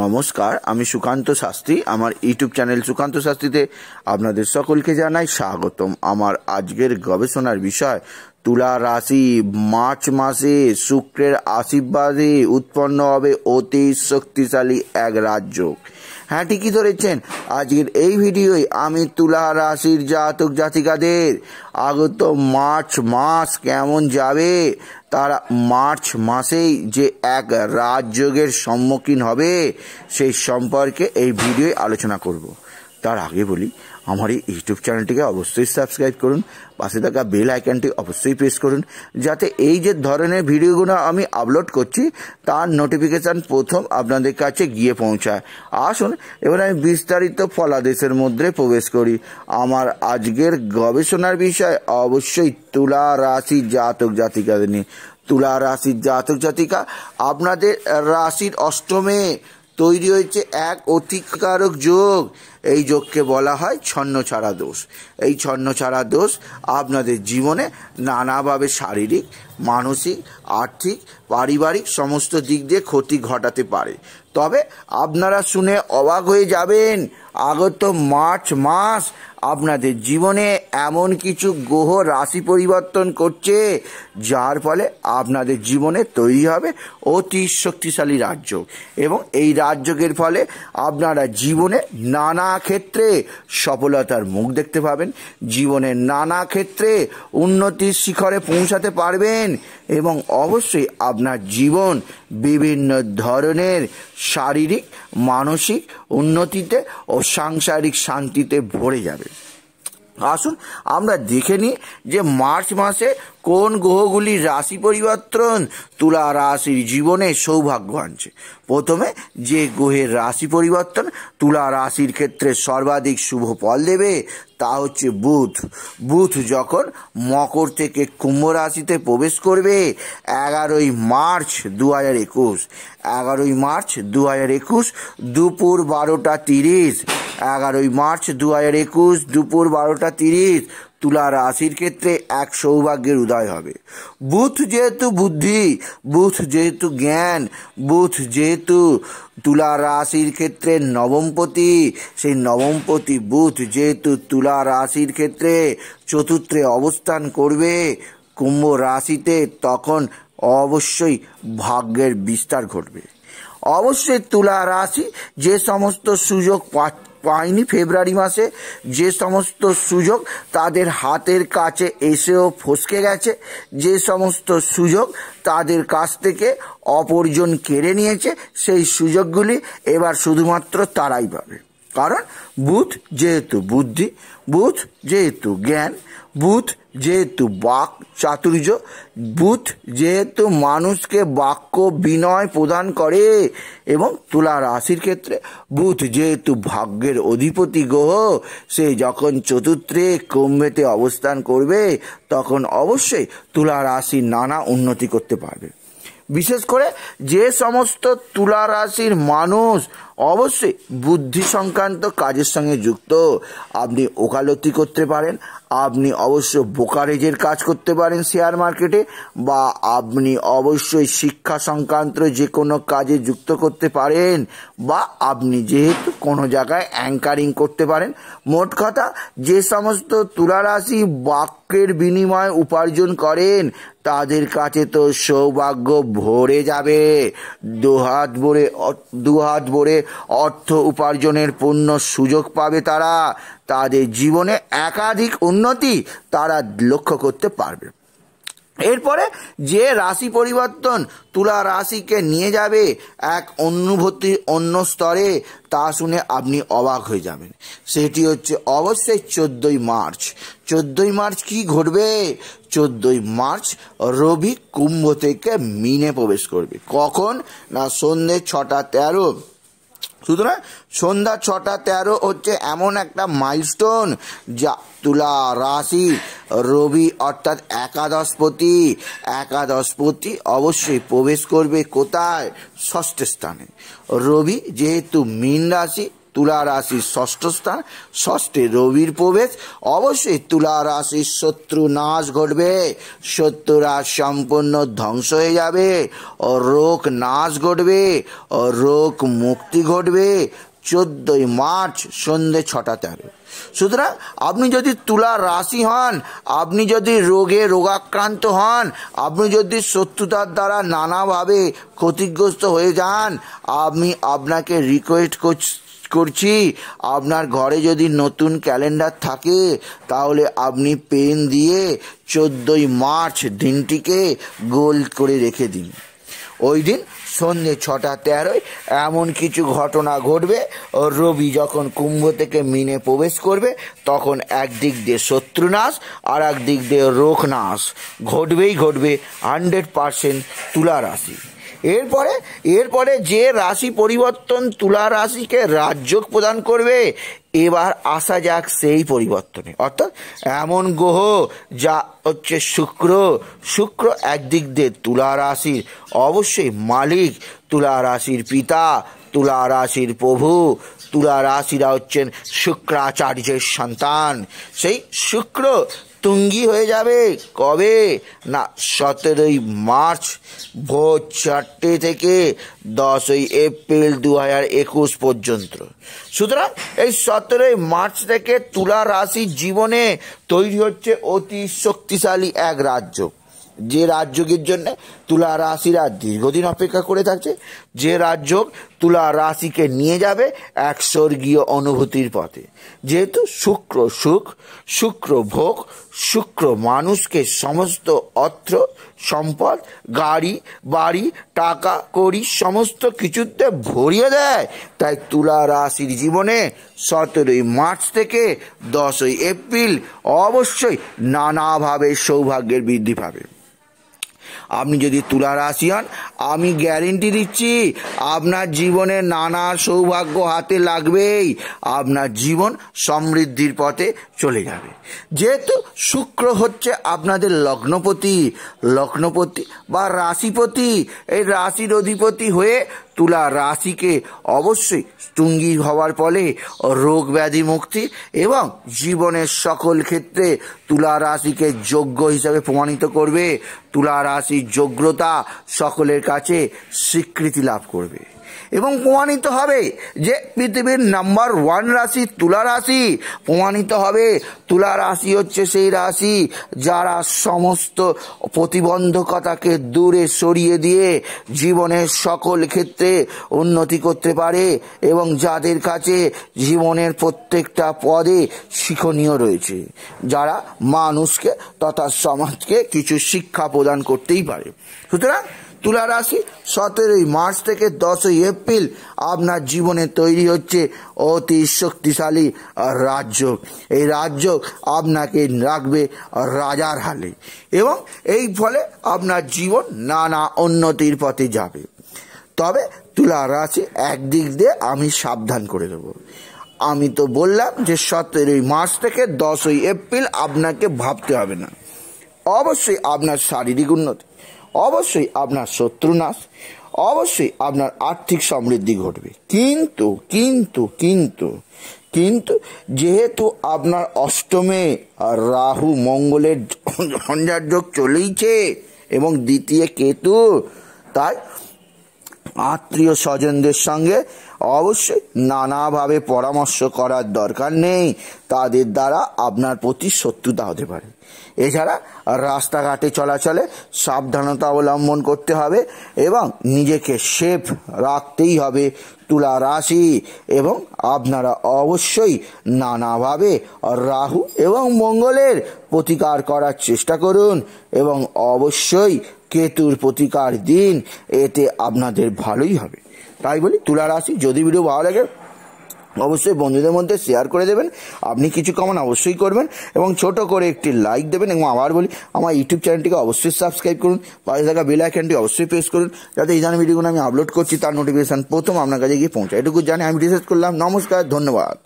নমস্কার আমি সুকান্ত শাস্ত্রী আমার ইউটিউব চ্যানেল সুকান্ত শাস্ত্রীতে আপনাদের সকলকে জানাই স্বাগতম আমার আজকের গবেষণার বিষয় তুলা রাশি মার্চ মাসে শুক্রের আশীর্বাদে উৎপন্ন হবে অতি শক্তিশালী এক রাজ্য হ্যাঁ ঠিকই ধরেছেন আজকের এই ভিডিওয় আমি তুলা রাশির জাতক জাতিকাদের আগত মার্চ মাস কেমন যাবে তারা মার্চ মাসেই যে এক রাজযোগের সম্মুখীন হবে সেই সম্পর্কে এই ভিডিওয় আলোচনা করব তার আগে বলি আমার এই ইউটিউব চ্যানেলটিকে অবশ্যই সাবস্ক্রাইব করুন পাশে থাকা বেল আইকনটি অবশ্যই প্রেস করুন যাতে এই যে ধরনের ভিডিওগুলো আমি আপলোড করছি তার নোটিফিকেশান প্রথম আপনাদের কাছে গিয়ে পৌঁছায় আসুন এবার আমি বিস্তারিত ফলাদেশের মধ্যে প্রবেশ করি আমার আজকের গবেষণার বিষয় অবশ্যই তুলা রাশি জাতক জাতিকাদের নিয়ে তুলা রাশির জাতক জাতিকা আপনাদের রাশির অষ্টমে তৈরি হয়েছে এক অতিকারক যোগ এই যোগকে বলা হয় ছন্ন ছাড়া দোষ এই ছন্ন ছাড়া দোষ আপনাদের জীবনে নানাভাবে শারীরিক মানসিক আর্থিক পারিবারিক সমস্ত দিক দিয়ে ক্ষতি ঘটাতে পারে তবে আপনারা শুনে অবাক হয়ে যাবেন আগত মার্চ মাস আপনাদের জীবনে এমন কিছু গ্রহ রাশি পরিবর্তন করছে যার ফলে আপনাদের জীবনে তৈরি হবে অতি শক্তিশালী রাজ্য এবং এই রাজ্যকের ফলে আপনারা জীবনে নানা ক্ষেত্রে সফলতার মুখ দেখতে পাবেন জীবনে নানা ক্ষেত্রে উন্নতির শিখরে পৌঁছাতে পারবেন এবং অবশ্যই আপনার আপনার জীবন বিভিন্ন ধরনের শারীরিক মানসিক উন্নতিতে ও সাংসারিক শান্তিতে ভরে যাবে আসুন আমরা দেখে নিই যে মার্চ মাসে কোন গ্রহগুলির রাশি পরিবর্তন তুলা রাশির জীবনে সৌভাগ্য আনছে প্রথমে যে গ্রহের রাশি পরিবর্তন তুলা রাশির ক্ষেত্রে সর্বাধিক শুভ ফল দেবে তা হচ্ছে বুধ বুধ যখন মকর থেকে কুম্ভ রাশিতে প্রবেশ করবে এগারোই মার্চ দু হাজার একুশ এগারোই মার্চ দু হাজার একুশ দুপুর বারোটা তিরিশ এগারোই মার্চ দু হাজার একুশ দুপুর বারোটা তিরিশ তুলা রাশির ক্ষেত্রে এক সৌভাগ্যের উদয় হবে বুথ যেহেতু বুদ্ধি বুথ যেহেতু জ্ঞান বুথ যেহেতু তুলা রাশির ক্ষেত্রে নবমপতি সেই নবমপতি বুথ যেহেতু তুলা রাশির ক্ষেত্রে চতুর্থে অবস্থান করবে কুম্ভ রাশিতে তখন অবশ্যই ভাগ্যের বিস্তার ঘটবে অবশ্যই তুলা রাশি যে সমস্ত সুযোগ পাচ্ছে পায়নি ফেব্রুয়ারি মাসে যে সমস্ত সুযোগ তাদের হাতের কাছে এসেও ফসকে গেছে যে সমস্ত সুযোগ তাদের কাছ থেকে অপরজন কেড়ে নিয়েছে সেই সুযোগগুলি এবার শুধুমাত্র তারাই পাবে কারণ বুথ যেহেতু বুদ্ধি বুথ যেহেতু জ্ঞান বুথ যেহেতু বাক চাতুর্য বুথ যেহেতু মানুষকে বাক্য বিনয় প্রদান করে এবং তুলা রাশির ক্ষেত্রে বুথ যেহেতু ভাগ্যের অধিপতি গ্রহ সে যখন চতুর্থে কুম্ভেতে অবস্থান করবে তখন অবশ্যই তুলা রাশি নানা উন্নতি করতে পারবে বিশেষ করে যে সমস্ত তুলা রাশির মানুষ অবশ্যই বুদ্ধি সংক্রান্ত কাজের সঙ্গে যুক্ত আপনি ওকালতি করতে পারেন আপনি অবশ্য ব্রোকারেজের কাজ করতে পারেন শেয়ার মার্কেটে বা আপনি অবশ্যই শিক্ষা সংক্রান্ত যে কোনো কাজে যুক্ত করতে পারেন বা আপনি যেহেতু কোনো জায়গায় অ্যাঙ্কারিং করতে পারেন মোট কথা যে সমস্ত তুলারাশি বাক্যের বিনিময় উপার্জন করেন তাদের কাছে তো সৌভাগ্য ভরে যাবে দুহাত ভরে দুহাত ভরে অর্থ উপার্জনের পূর্ণ সুযোগ পাবে তারা তাদের জীবনে একাধিক উন্নতি তারা লক্ষ্য করতে পারবে এরপরে যে রাশি পরিবর্তন তুলা রাশিকে নিয়ে যাবে এক অনুভূতি অন্য স্তরে তা শুনে আপনি অবাক হয়ে যাবেন সেটি হচ্ছে অবশ্যই চোদ্দই মার্চ চোদ্দই মার্চ কি ঘটবে চোদ্দই মার্চ রবি কুম্ভ থেকে মিনে প্রবেশ করবে কখন না সন্ধ্যে ছটা তেরো সুতরাং সন্ধ্যা ছটা তেরো হচ্ছে এমন একটা মাইলস্টোন যা তুলা রাশি রবি অর্থাৎ একাদশপতি একাদশপতি অবশ্যই প্রবেশ করবে কোথায় ষষ্ঠ স্থানে রবি যেহেতু মীন রাশি তুলা রাশির ষষ্ঠ স্থান ষষ্ঠে রবির প্রবেশ অবশ্যই তুলা রাশির শত্রু নাশ ঘটবে শত্রুরা সম্পূর্ণ ধ্বংস হয়ে যাবে ও রোগ নাশ ঘটবে ও রোগ মুক্তি ঘটবে চোদ্দই মার্চ সন্ধে ছটা তেরো সুতরাং আপনি যদি তুলা রাশি হন আপনি যদি রোগে রোগাক্রান্ত হন আপনি যদি শত্রুতার দ্বারা নানাভাবে ক্ষতিগ্রস্ত হয়ে যান আমি আপনাকে রিকোয়েস্ট করছি করছি আপনার ঘরে যদি নতুন ক্যালেন্ডার থাকে তাহলে আপনি পেন দিয়ে চোদ্দোই মার্চ দিনটিকে গোল করে রেখে দিন ওই দিন সন্ধ্যে ছটা তেরোয় এমন কিছু ঘটনা ঘটবে রবি যখন কুম্ভ থেকে মিনে প্রবেশ করবে তখন একদিক দিয়ে শত্রুনাশ আর একদিক দিয়ে রোগনাশ ঘটবেই ঘটবে হান্ড্রেড পারসেন্ট তুলারাশি রাশি এরপরে এরপরে যে রাশি পরিবর্তন তুলা রাশিকে রাজযোগ প্রদান করবে এবার আসা যাক সেই পরিবর্তনে অর্থাৎ এমন গ্রহ যা হচ্ছে শুক্র শুক্র একদিক দিয়ে তুলা রাশির অবশ্যই মালিক তুলা রাশির পিতা তুলা রাশির প্রভু তুলা রাশিরা হচ্ছেন শুক্রাচার্যের সন্তান সেই শুক্র তুঙ্গি হয়ে যাবে কবে না সতেরোই মার্চ ভোর চারটে থেকে দশই এপ্রিল দু হাজার একুশ পর্যন্ত সুতরাং এই সতেরোই মার্চ থেকে তুলা রাশির জীবনে তৈরি হচ্ছে অতি শক্তিশালী এক রাজ্য যে রাজ্যের জন্য তুলা রাশিরা দীর্ঘদিন অপেক্ষা করে থাকছে যে রাজ্য তুলা রাশিকে নিয়ে যাবে এক স্বর্গীয় অনুভূতির পথে যেহেতু শুক্র সুখ শুক্র ভোগ শুক্র মানুষকে সমস্ত অর্থ সম্পদ গাড়ি বাড়ি টাকা কড়ি সমস্ত কিছুতে ভরিয়ে দেয় তাই তুলা রাশির জীবনে সতেরোই মার্চ থেকে দশই এপ্রিল অবশ্যই নানাভাবে সৌভাগ্যের বৃদ্ধি পাবে আপনি যদি তুলা রাশি হন আমি গ্যারেন্টি দিচ্ছি আপনার জীবনে নানা সৌভাগ্য হাতে লাগবেই আপনার জীবন সমৃদ্ধির পথে চলে যাবে যেহেতু শুক্র হচ্ছে আপনাদের লগ্নপতি লগ্নপতি বা রাশিপতি এই রাশির অধিপতি হয়ে তুলা রাশিকে অবশ্যই তুঙ্গি হওয়ার ফলে রোগ ব্যাধি মুক্তি এবং জীবনের সকল ক্ষেত্রে তুলা রাশিকে যোগ্য হিসাবে প্রমাণিত করবে তুলা রাশির যোগ্যতা সকলের কাছে স্বীকৃতি লাভ করবে এবং প্রমাণিত হবে যে পৃথিবীর নাম্বার ওয়ান রাশি তুলা রাশি প্রমাণিত হবে তুলা রাশি হচ্ছে সেই রাশি যারা সমস্ত প্রতিবন্ধকতাকে দূরে সরিয়ে দিয়ে জীবনের সকল ক্ষেত্রে উন্নতি করতে পারে এবং যাদের কাছে জীবনের প্রত্যেকটা পদে শিক্ষণীয় রয়েছে যারা মানুষকে তথা সমাজকে কিছু শিক্ষা প্রদান করতেই পারে সুতরাং তুলা রাশি সতেরোই মার্চ থেকে দশই এপ্রিল আপনার জীবনে তৈরি হচ্ছে অতি শক্তিশালী রাজযোগ এই রাজযোগ আপনাকে রাখবে রাজার হালে এবং এই ফলে আপনার জীবন নানা উন্নতির পথে যাবে তবে তুলা রাশি একদিক দিয়ে আমি সাবধান করে দেবো আমি তো বললাম যে সতেরোই মার্চ থেকে দশই এপ্রিল আপনাকে ভাবতে হবে না অবশ্যই আপনার শারীরিক উন্নতি অবশ্যই আপনার শত্রু নাশ অবশ্যই আপনার আর্থিক সমৃদ্ধি ঘটবে কিন্তু কিন্তু কিন্তু কিন্তু যেহেতু আপনার অষ্টমে রাহু মঙ্গলের ঝঞ্ঝার যোগ চলেইছে এবং দ্বিতীয় কেতু তাই আত্মীয় স্বজনদের সঙ্গে অবশ্যই নানাভাবে পরামর্শ করার দরকার নেই তাদের দ্বারা আপনার প্রতি শত্রুতা হতে পারে এছাড়া রাস্তাঘাটে চলাচলে সাবধানতা অবলম্বন করতে হবে এবং নিজেকে সেফ রাখতেই হবে তুলা রাশি এবং আপনারা অবশ্যই নানাভাবে রাহু এবং মঙ্গলের প্রতিকার করার চেষ্টা করুন এবং অবশ্যই কেতুর প্রতিকার দিন এতে আপনাদের ভালোই হবে তাই বলি তুলা রাশি যদি ভিডিও ভালো লাগে অবশ্যই বন্ধুদের মধ্যে শেয়ার করে দেবেন আপনি কিছু কমন অবশ্যই করবেন এবং ছোট করে একটি লাইক দেবেন এবং আবার বলি আমার ইউটিউব চ্যানেলটিকে অবশ্যই সাবস্ক্রাইব করুন পাশে থাকা বেল আইকনটি অবশ্যই প্রেস করুন যাতে এই ধরনের ভিডিওগুলো আমি আপলোড করছি তার নোটিফিকেশান প্রথম আপনার কাছে গিয়ে পৌঁছায় এটুকু জানি আমি রিসার্চ করলাম নমস্কার ধন্যবাদ